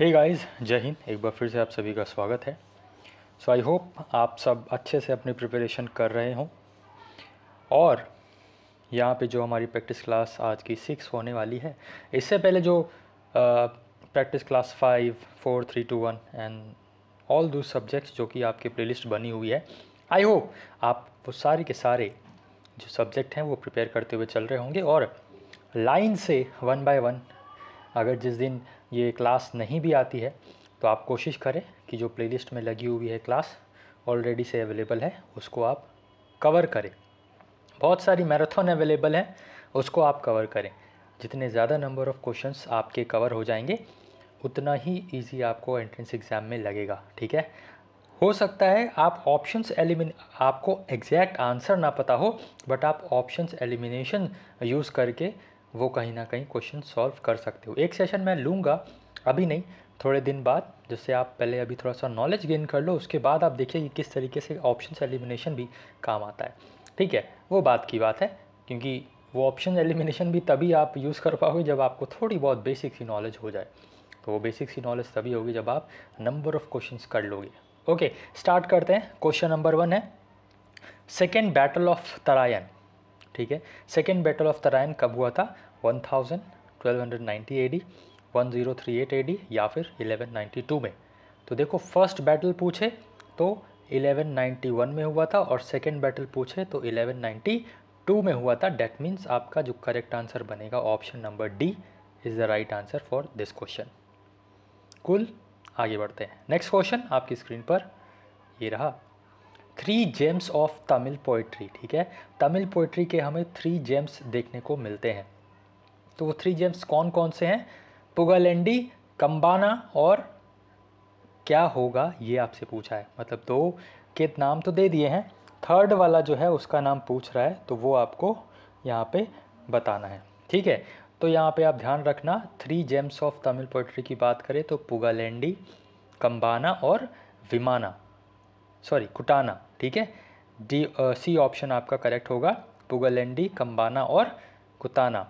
hey guys जय हिंद एक बार फिर से आप सभी का स्वागत है सो आई होप आप सब अच्छे से अपनी प्रिपरेशन कर रहे हों और यहाँ पे जो हमारी प्रैक्टिस क्लास आज की सिक्स होने वाली है इससे पहले जो practice class five four three two one and all दो सब्जेक्ट्स जो कि आपकी प्लेलिस्ट बनी हुई है आई होप आप वो सारे के सारे जो सब्जेक्ट हैं वो प्रिपेयर करते हुए चल रहे होंगे और लाइन से वन बाय वन अगर जिस दिन ये क्लास नहीं भी आती है तो आप कोशिश करें कि जो प्लेलिस्ट में लगी हुई है क्लास ऑलरेडी से अवेलेबल है उसको आप कवर करें बहुत सारी मैराथन अवेलेबल हैं उसको आप कवर करें जितने ज़्यादा नंबर ऑफ़ क्वेश्चंस आपके कवर हो जाएंगे उतना ही इजी आपको एंट्रेंस एग्ज़ाम में लगेगा ठीक है हो सकता है आप ऑप्शंस एलिमिन आपको एग्जैक्ट आंसर ना पता हो बट आप ऑप्शंस एलिमिनेशन यूज़ करके वो कहीं ना कहीं क्वेश्चन सॉल्व कर सकते हो एक सेशन मैं लूँगा अभी नहीं थोड़े दिन बाद जिससे आप पहले अभी थोड़ा सा नॉलेज गेन कर लो उसके बाद आप देखिए कि किस तरीके से ऑप्शन एलिमिनेशन भी काम आता है ठीक है वो बात की बात है क्योंकि वो ऑप्शन एलिमिनेशन भी तभी आप यूज़ कर पाओगे जब आपको थोड़ी बहुत बेसिक सी नॉलेज हो जाए तो वो बेसिक सी नॉलेज तभी होगी जब आप नंबर ऑफ़ क्वेश्चंस कर लोगे ओके स्टार्ट करते हैं क्वेश्चन नंबर वन है सेकेंड बैटल ऑफ तरायन ठीक है सेकेंड बैटल ऑफ तराइन कब हुआ था one thousand twelve hundred ninety D one zero three eight D या फिर इलेवन नाइन्टी टू में तो देखो फर्स्ट बैटल पूछे तो इलेवन नाइन्टी वन में हुआ था और सेकेंड बैटल पूछे तो इलेवन नाइन्टी टू में हुआ था डेट मीन्स आपका जो करेक्ट आंसर बनेगा option number D is the right answer for this question cool आगे बढ़ते हैं नेक्स्ट क्वेश्चन आपकी स्क्रीन पर ये रहा three gems of Tamil poetry ठीक है तमिल पोइट्री के हमें थ्री जेम्स देखने को मिलते हैं तो वो थ्री जेम्स कौन कौन से हैं पुगालेंडी कंबाना और क्या होगा ये आपसे पूछा है मतलब दो के नाम तो दे दिए हैं थर्ड वाला जो है उसका नाम पूछ रहा है तो वो आपको यहाँ पे बताना है ठीक है तो यहाँ पे आप ध्यान रखना three gems of Tamil poetry की बात करें तो पुगालेंडी कंबाना और विमाना सॉरी कुटाना ठीक है डी सी ऑप्शन आपका करेक्ट होगा पुगलेंडी कंबाना और कुताना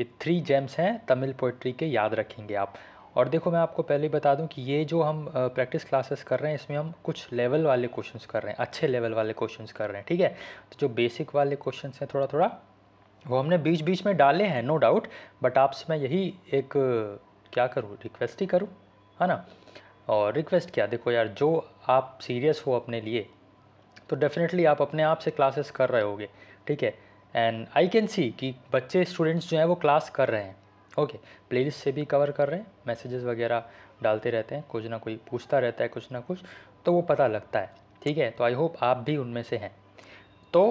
ये थ्री जेम्स हैं तमिल पोइट्री के याद रखेंगे आप और देखो मैं आपको पहले बता दूं कि ये जो हम प्रैक्टिस क्लासेस कर रहे हैं इसमें हम कुछ लेवल वाले क्वेश्चंस कर रहे हैं अच्छे लेवल वाले क्वेश्चंस कर रहे हैं ठीक है तो जो बेसिक वाले क्वेश्चंस हैं थोड़ा थोड़ा वो हमने बीच बीच में डाले हैं नो डाउट बट आपसे मैं यही एक क्या करूँ रिक्वेस्ट ही करूँ है ना और रिक्वेस्ट क्या देखो यार जो आप सीरियस हो अपने लिए तो डेफिनेटली आप अपने आप से क्लासेस कर रहे होगे ठीक है एंड आई कैन सी कि बच्चे स्टूडेंट्स जो हैं वो क्लास कर रहे हैं ओके प्ले से भी कवर कर रहे हैं मैसेजेस वगैरह डालते रहते हैं कुछ ना कोई पूछता रहता है कुछ ना कुछ तो वो पता लगता है ठीक है तो आई होप आप भी उनमें से हैं तो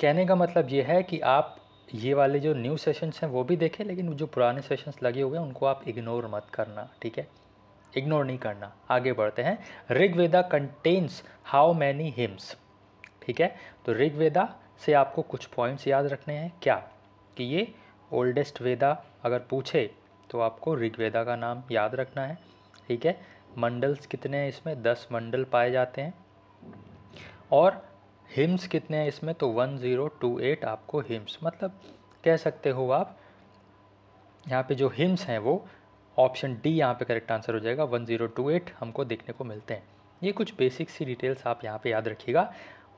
कहने का मतलब ये है कि आप ये वाले जो न्यू सेशंस हैं वो भी देखें लेकिन जो पुराने सेशंस लगे हुए हैं उनको आप इग्नोर मत करना ठीक है इग्नोर नहीं करना आगे बढ़ते हैं Rigveda contains how many hymns ठीक है तो ऋग्वेदा से आपको कुछ पॉइंट्स याद रखने हैं क्या कि ये ओल्डेस्ट वेदा अगर पूछे तो आपको ऋग्वेदा का नाम याद रखना है ठीक है मंडल्स कितने हैं इसमें दस मंडल पाए जाते हैं और हिम्स कितने हैं इसमें तो वन ज़ीरो टू एट आपको हिम्स मतलब कह सकते हो आप यहाँ पे जो हिम्स हैं वो ऑप्शन डी यहाँ पे करेक्ट आंसर हो जाएगा 1028 हमको देखने को मिलते हैं ये कुछ बेसिक सी डिटेल्स आप यहाँ पे याद रखिएगा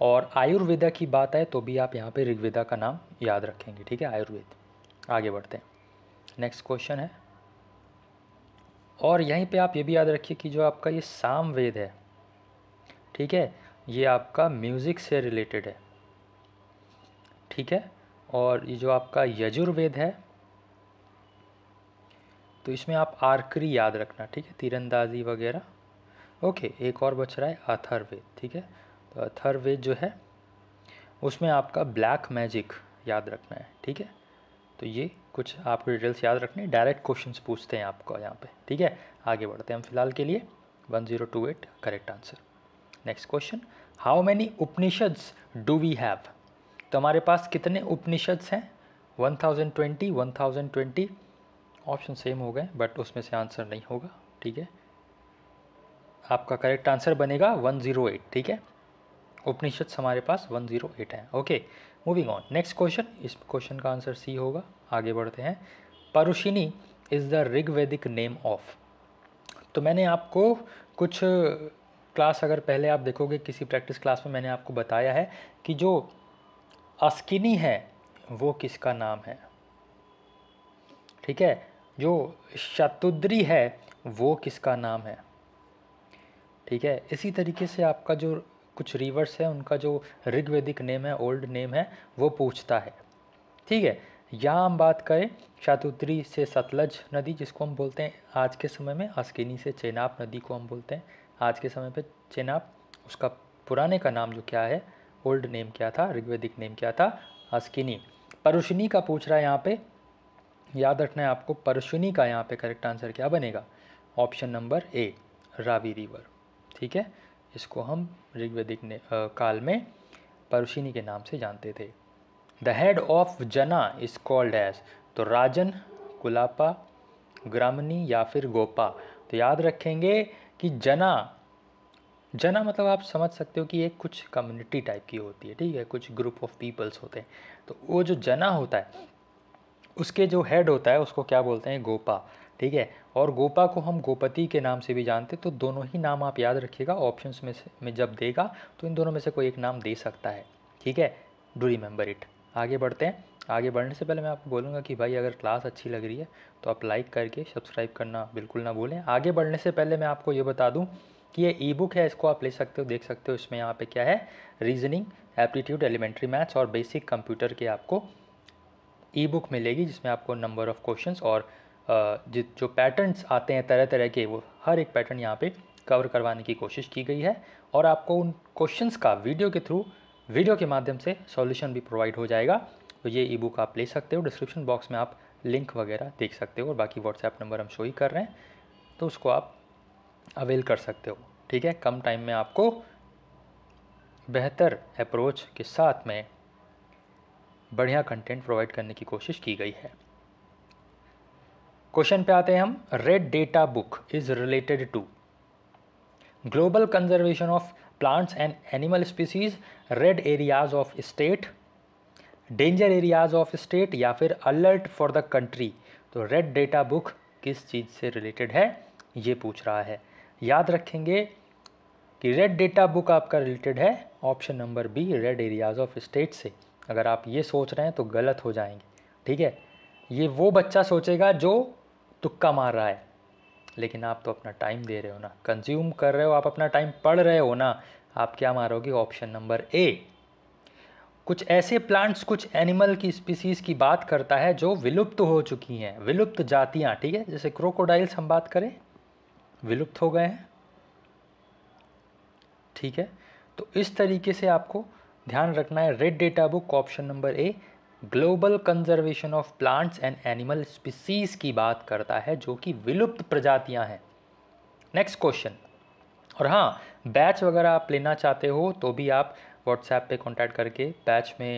और आयुर्वेदा की बात आए तो भी आप यहाँ पे ऋग्वेदा का नाम याद रखेंगे ठीक है आयुर्वेद आगे बढ़ते हैं नेक्स्ट क्वेश्चन है और यहीं पे आप ये भी याद रखिए कि जो आपका ये सामवेद है ठीक है ये आपका म्यूज़िक से रिलेटेड है ठीक है और ये जो आपका यजुर्वेद है तो इसमें आप आर्करी याद रखना ठीक है तीरंदाजी वगैरह ओके एक और बच रहा है अथर्वे ठीक है तो अथर्वे जो है उसमें आपका ब्लैक मैजिक याद रखना है ठीक है तो ये कुछ आपको डिटेल्स याद रखने डायरेक्ट क्वेश्चन पूछते हैं आपको यहाँ पर ठीक है आगे बढ़ते हैं हम फिलहाल के लिए one correct answer next question how many Upanishads do we have तो हमारे पास कितने उपनिषद्स हैं 1020 1020 ऑप्शन सेम हो गए बट उसमें से आंसर नहीं होगा ठीक है आपका करेक्ट आंसर बनेगा 108 ठीक है उपनिषद हमारे पास 108 है okay moving on next question इस क्वेश्चन का आंसर सी होगा आगे बढ़ते हैं Parushni is the Rigvedic name of तो मैंने आपको कुछ क्लास अगर पहले आप देखोगे किसी प्रैक्टिस क्लास में मैंने आपको बताया है कि जो अस्किनी है वो किसका नाम है ठीक है जो शतुद्री है वो किसका नाम है ठीक है इसी तरीके से आपका जो कुछ रिवर्स है उनका जो ऋग्वेदिक नेम है ओल्ड नेम है वो पूछता है ठीक है या हम बात करें शातुत्री से सतलज नदी जिसको हम बोलते हैं आज के समय में अस्किनी से चेनाब नदी को हम बोलते हैं आज के समय पे चेनाब उसका पुराने का नाम जो क्या है ओल्ड नेम क्या था ऋग्वेदिक नेम क्या था अस्किनी परुशनी का पूछ रहा है यहाँ पे याद रखना है आपको परशुनी का यहाँ पे करेक्ट आंसर क्या बनेगा option number A Ravi river ठीक है इसको हम ऋग्वेदिक ने आ, काल में परशुनी के नाम से जानते थे the head of jana is called as तो राजन कुलापा ग्रामनी या फिर गोपा तो याद रखेंगे कि जना जना मतलब आप समझ सकते हो कि एक कुछ कम्युनिटी टाइप की होती है ठीक है कुछ ग्रुप ऑफ पीपल्स होते हैं तो वो जो जना होता है उसके जो हेड होता है उसको क्या बोलते हैं गोपा ठीक है और गोपा को हम गोपति के नाम से भी जानते तो दोनों ही नाम आप याद रखिएगा ऑप्शंस में से में जब देगा तो इन दोनों में से कोई एक नाम दे सकता है ठीक है डू रिमेंबर इट आगे बढ़ते हैं आगे बढ़ने से पहले मैं आपको बोलूँगा कि भाई अगर क्लास अच्छी लग रही है तो आप लाइक करके सब्सक्राइब करना बिल्कुल ना भूलें आगे बढ़ने से पहले मैं आपको ये बता दूँ कि ये ई बुक है इसको आप ले सकते हो देख सकते हो इसमें यहाँ पे क्या है रीजनिंग एप्टीट्यूड एलिमेंट्री मैथ्स और बेसिक कंप्यूटर के आपको ई बुक मिलेगी जिसमें आपको नंबर ऑफ़ क्वेश्चन और जो पैटर्नस आते हैं तरह तरह के वो हर एक पैटर्न यहाँ पे कवर करवाने की कोशिश की गई है और आपको उन क्वेश्चंस का वीडियो के थ्रू वीडियो के माध्यम से सॉल्यूशन भी प्रोवाइड हो जाएगा तो ये ई बुक आप ले सकते हो डिस्क्रिप्शन बॉक्स में आप लिंक वगैरह देख सकते हो और बाकी व्हाट्सएप नंबर हम शो ही कर रहे हैं तो उसको आप अवेल कर सकते हो ठीक है कम टाइम में आपको बेहतर अप्रोच के साथ में बढ़िया कंटेंट प्रोवाइड करने की कोशिश की गई है क्वेश्चन पे आते हैं हम red data book is related to global conservation of plants and animal species red areas of state danger areas of state या फिर अलर्ट फॉर द कंट्री तो रेड डेटा बुक किस चीज़ से रिलेटेड है ये पूछ रहा है याद रखेंगे कि रेड डेटा बुक आपका रिलेटेड है option number B red areas of state से अगर आप ये सोच रहे हैं तो गलत हो जाएंगे ठीक है ये वो बच्चा सोचेगा जो तुक्का मार रहा है लेकिन आप तो अपना टाइम दे रहे हो ना कंज्यूम कर रहे हो आप अपना टाइम पढ़ रहे हो ना आप क्या मारोगे ऑप्शन नंबर ए कुछ ऐसे प्लांट्स कुछ एनिमल की स्पीसीज़ की बात करता है जो विलुप्त हो चुकी हैं विलुप्त जातियाँ ठीक है जैसे क्रोकोडाइल्स हम बात करें विलुप्त हो गए हैं ठीक है तो इस तरीके से आपको ध्यान रखना है red data book option number A global conservation of plants and animal species की बात करता है जो कि विलुप्त प्रजातियां हैं नेक्स्ट क्वेश्चन और हाँ बैच वगैरह आप लेना चाहते हो तो भी आप व्हाट्सएप पे कांटेक्ट करके बैच में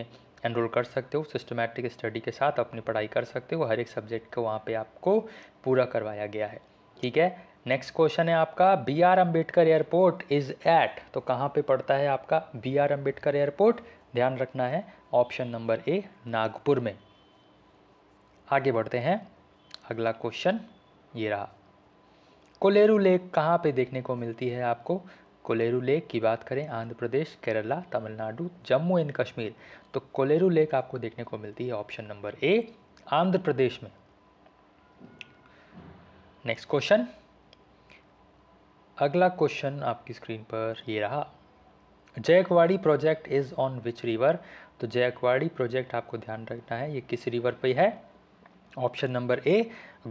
एनरोल कर सकते हो सिस्टमेटिक स्टडी के साथ अपनी पढ़ाई कर सकते हो हर एक सब्जेक्ट को वहाँ पे आपको पूरा करवाया गया है ठीक है नेक्स्ट क्वेश्चन है आपका B R Ambedkar airport is at तो कहाँ पे पड़ता है आपका बी आर अम्बेडकर एयरपोर्ट ध्यान रखना है ऑप्शन नंबर ए नागपुर में आगे बढ़ते हैं अगला क्वेश्चन ये रहा कोलेरू लेक कहाँ पे देखने को मिलती है आपको कोलेरू लेक की बात करें आंध्र प्रदेश केरला तमिलनाडु जम्मू एंड कश्मीर तो कोलेरू लेक आपको देखने को मिलती है option number A Andhra Pradesh में नेक्स्ट क्वेश्चन अगला क्वेश्चन आपकी स्क्रीन पर ये रहा Jayakwadi project is on which river तो जयकवाड़ी प्रोजेक्ट आपको ध्यान रखना है ये किस रिवर पे है option number A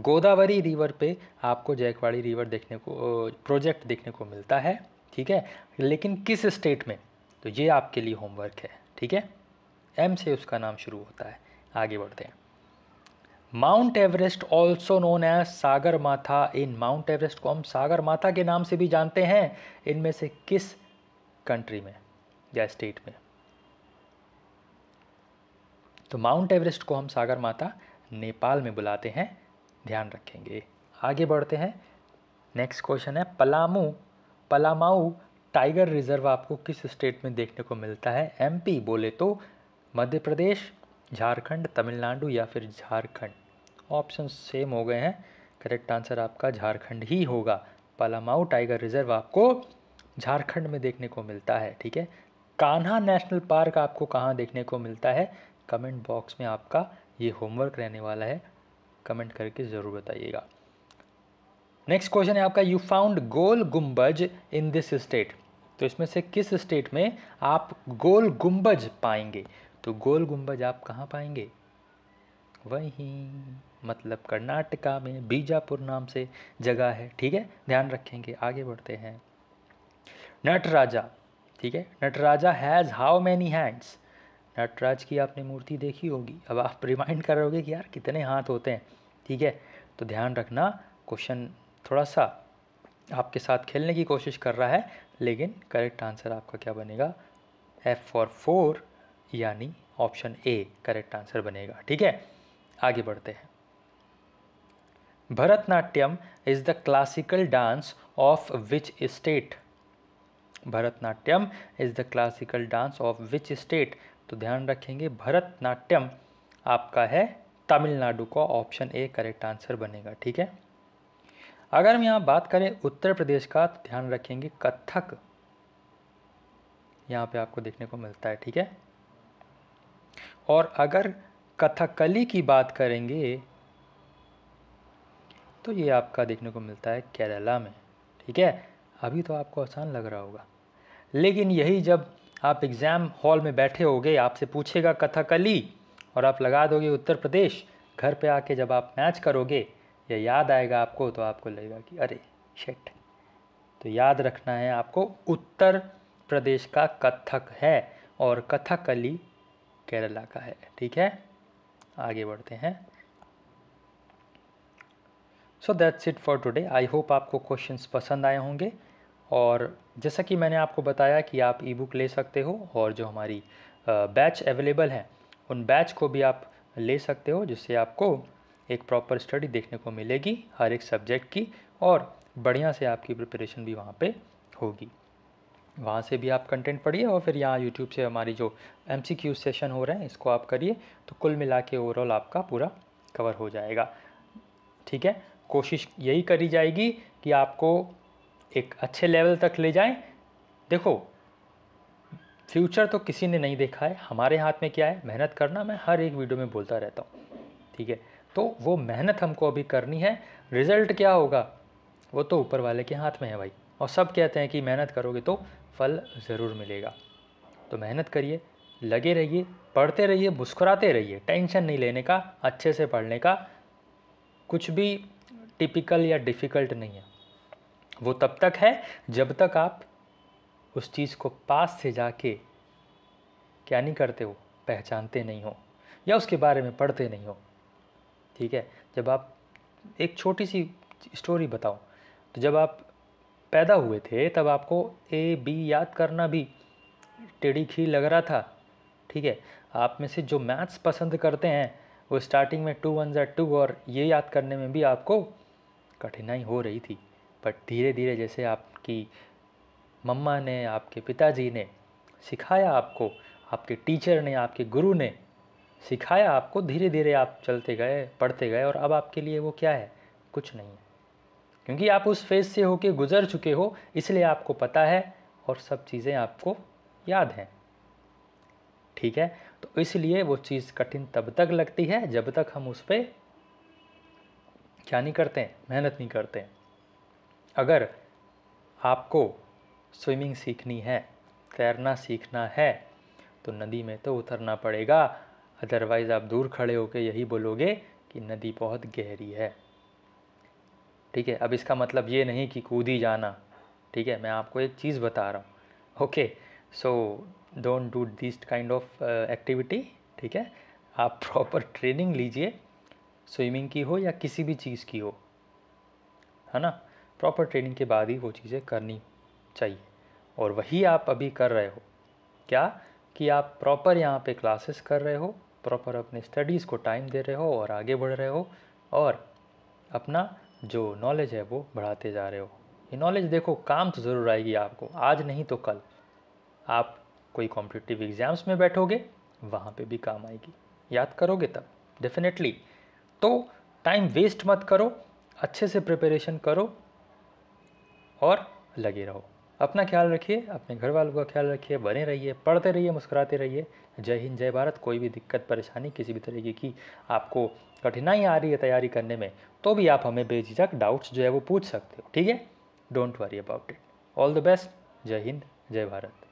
Godavari river पे आपको जयकवाड़ी रिवर देखने को प्रोजेक्ट देखने को मिलता है ठीक है लेकिन किस स्टेट में तो ये आपके लिए होमवर्क है ठीक है एम से उसका नाम शुरू होता है आगे बढ़ते हैं mount Everest also known as Sagarmatha in mount Everest को हम सागर माथा के नाम से भी जानते हैं इनमें से किस कंट्री में या स्टेट में तो माउंट एवरेस्ट को हम सागर माता नेपाल में बुलाते हैं ध्यान रखेंगे आगे बढ़ते हैं नेक्स्ट क्वेश्चन है पलामू पलामाऊ टाइगर रिजर्व आपको किस स्टेट में देखने को मिलता है एमपी बोले तो मध्य प्रदेश झारखंड तमिलनाडु या फिर झारखंड ऑप्शन सेम हो गए हैं करेक्ट आंसर आपका झारखंड ही होगा पलामाऊ टाइगर रिजर्व आपको झारखंड में देखने को मिलता है ठीक है कान्हा नेशनल पार्क आपको कहाँ देखने को मिलता है कमेंट बॉक्स में आपका ये होमवर्क रहने वाला है कमेंट करके ज़रूर बताइएगा नेक्स्ट क्वेश्चन है आपका यू फाउंड गोल गुम्बज इन दिस स्टेट तो इसमें से किस स्टेट में आप गोल गुम्बज पाएंगे तो गोल गुम्बज आप कहाँ पाएंगे वहीं मतलब कर्नाटका में बीजापुर नाम से जगह है ठीक है ध्यान रखेंगे आगे बढ़ते हैं नटराजा ठीक है Nataraja has how many hands Nataraj की आपने मूर्ति देखी होगी अब आप रिमाइंड कर कि यार कितने हाथ होते हैं ठीक है तो ध्यान रखना क्वेश्चन थोड़ा सा आपके साथ खेलने की कोशिश कर रहा है लेकिन करेक्ट आंसर आपका क्या बनेगा एफ फॉर फोर यानी ऑप्शन ए करेक्ट आंसर बनेगा ठीक है आगे बढ़ते हैं Bharatanatyam is the classical dance of which state Bharatanatyam is the classical dance of which state तो ध्यान रखेंगे भरतनाट्यम आपका है तमिलनाडु का ऑप्शन ए करेक्ट आंसर बनेगा ठीक है अगर हम यहाँ बात करें उत्तर प्रदेश का तो ध्यान रखेंगे कथक यहाँ पे आपको देखने को मिलता है ठीक है और अगर कथकली की बात करेंगे तो ये आपका देखने को मिलता है केरला में ठीक है अभी तो आपको आसान लग रहा होगा लेकिन यही जब आप एग्ज़ाम हॉल में बैठे होगे आपसे पूछेगा कथकली और आप लगा दोगे उत्तर प्रदेश घर पे आके जब आप मैच करोगे या याद आएगा आपको तो आपको लगेगा कि अरे शेट तो याद रखना है आपको उत्तर प्रदेश का कथक है और कथकली केरला का है ठीक है आगे बढ़ते हैं so that's it for today I hope आपको क्वेश्चंस पसंद आए होंगे और जैसा कि मैंने आपको बताया कि आप ई बुक ले सकते हो और जो हमारी बैच अवेलेबल हैं उन बैच को भी आप ले सकते हो जिससे आपको एक प्रॉपर स्टडी देखने को मिलेगी हर एक सब्जेक्ट की और बढ़िया से आपकी प्रिपरेशन भी वहाँ पे होगी वहाँ से भी आप कंटेंट पढ़िए और फिर यहाँ यूट्यूब से हमारी जो एम सेशन हो रहे हैं इसको आप करिए तो कुल मिला के ओवरऑल आपका पूरा कवर हो जाएगा ठीक है कोशिश यही करी जाएगी कि आपको एक अच्छे लेवल तक ले जाएं देखो फ्यूचर तो किसी ने नहीं देखा है हमारे हाथ में क्या है मेहनत करना मैं हर एक वीडियो में बोलता रहता हूँ ठीक है तो वो मेहनत हमको अभी करनी है रिजल्ट क्या होगा वो तो ऊपर वाले के हाथ में है भाई और सब कहते हैं कि मेहनत करोगे तो फल ज़रूर मिलेगा तो मेहनत करिए लगे रहिए पढ़ते रहिए मुस्कुराते रहिए टेंशन नहीं लेने का अच्छे से पढ़ने का कुछ भी टिपिकल या डिफ़िकल्ट नहीं है वो तब तक है जब तक आप उस चीज़ को पास से जाके क्या नहीं करते हो पहचानते नहीं हो या उसके बारे में पढ़ते नहीं हो ठीक है जब आप एक छोटी सी स्टोरी बताओ तो जब आप पैदा हुए थे तब आपको ए बी याद करना भी टेढ़ी खी लग रहा था ठीक है आप में से जो मैथ्स पसंद करते हैं वो स्टार्टिंग में टू वन जै टू और ये याद करने में भी आपको कठिनाई हो रही थी बट धीरे धीरे जैसे आपकी मम्मा ने आपके पिताजी ने सिखाया आपको आपके टीचर ने आपके गुरु ने सिखाया आपको धीरे धीरे आप चलते गए पढ़ते गए और अब आपके लिए वो क्या है कुछ नहीं है क्योंकि आप उस फेज़ से होके गुजर चुके हो इसलिए आपको पता है और सब चीज़ें आपको याद हैं ठीक है तो इसलिए वो चीज़ कठिन तब तक लगती है जब तक हम उस पर क्या नहीं करते हैं मेहनत नहीं करते हैं अगर आपको स्विमिंग सीखनी है तैरना सीखना है तो नदी में तो उतरना पड़ेगा अदरवाइज़ आप दूर खड़े होकर यही बोलोगे कि नदी बहुत गहरी है ठीक है अब इसका मतलब ये नहीं कि कूद ही जाना ठीक है मैं आपको एक चीज़ बता रहा हूँ okay so don't do this kind of activity ठीक है आप प्रॉपर ट्रेनिंग लीजिए स्विमिंग की हो या किसी भी चीज़ की हो है ना प्रॉपर ट्रेनिंग के बाद ही वो चीज़ें करनी चाहिए और वही आप अभी कर रहे हो क्या कि आप प्रॉपर यहाँ पे क्लासेस कर रहे हो प्रॉपर अपने स्टडीज़ को टाइम दे रहे हो और आगे बढ़ रहे हो और अपना जो नॉलेज है वो बढ़ाते जा रहे हो ये नॉलेज देखो काम तो ज़रूर आएगी आपको आज नहीं तो कल आप कोई कॉम्पिटिटिव एग्ज़ाम्स में बैठोगे वहाँ पे भी काम आएगी याद करोगे तब डेफिनेटली तो टाइम वेस्ट मत करो अच्छे से प्रिपरेशन करो और लगे रहो अपना ख्याल रखिए अपने घर वालों का ख्याल रखिए बने रहिए पढ़ते रहिए मुस्कुराते रहिए जय हिंद जय भारत कोई भी दिक्कत परेशानी किसी भी तरीके की आपको कठिनाई आ रही है तैयारी करने में तो भी आप हमें बेझिझक डाउट्स जो है वो पूछ सकते हो ठीक है don't worry about it all the best जय हिंद जय भारत